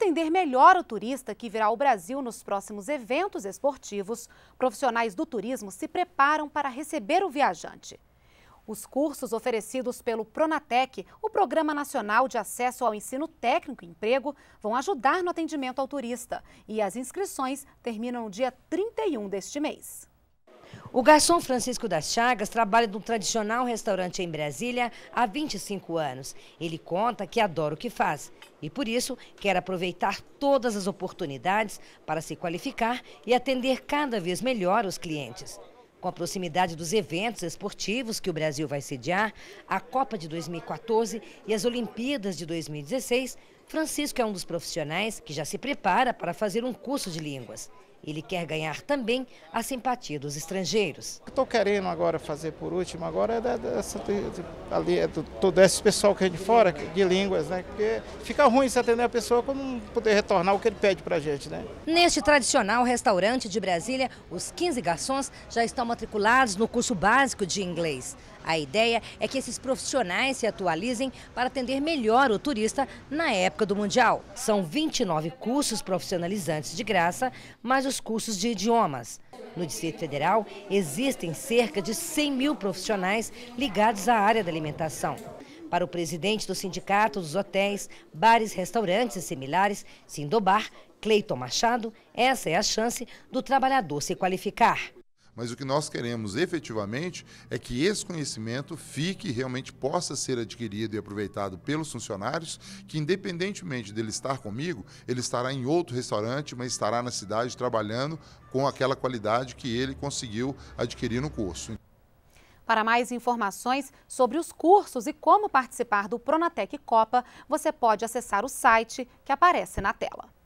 atender melhor o turista que virá ao Brasil nos próximos eventos esportivos, profissionais do turismo se preparam para receber o viajante. Os cursos oferecidos pelo Pronatec, o Programa Nacional de Acesso ao Ensino Técnico e Emprego, vão ajudar no atendimento ao turista. E as inscrições terminam no dia 31 deste mês. O garçom Francisco das Chagas trabalha num tradicional restaurante em Brasília há 25 anos. Ele conta que adora o que faz e, por isso, quer aproveitar todas as oportunidades para se qualificar e atender cada vez melhor os clientes. Com a proximidade dos eventos esportivos que o Brasil vai sediar, a Copa de 2014 e as Olimpíadas de 2016, Francisco é um dos profissionais que já se prepara para fazer um curso de línguas. Ele quer ganhar também a simpatia dos estrangeiros. O que estou querendo agora fazer por último agora é dessa, ali, é do, todo esse pessoal que é de fora, de línguas, né? Porque fica ruim se atender a pessoa quando não poder retornar o que ele pede para a gente, né? Neste tradicional restaurante de Brasília, os 15 garçons já estão matriculados no curso básico de inglês. A ideia é que esses profissionais se atualizem para atender melhor o turista na época do Mundial. São 29 cursos profissionalizantes de graça, mais os cursos de idiomas. No Distrito Federal, existem cerca de 100 mil profissionais ligados à área da alimentação. Para o presidente do Sindicato dos Hotéis, Bares, Restaurantes e Similares, Sindobar, Cleiton Machado, essa é a chance do trabalhador se qualificar. Mas o que nós queremos efetivamente é que esse conhecimento fique realmente possa ser adquirido e aproveitado pelos funcionários, que independentemente dele estar comigo, ele estará em outro restaurante, mas estará na cidade trabalhando com aquela qualidade que ele conseguiu adquirir no curso. Para mais informações sobre os cursos e como participar do Pronatec Copa, você pode acessar o site que aparece na tela.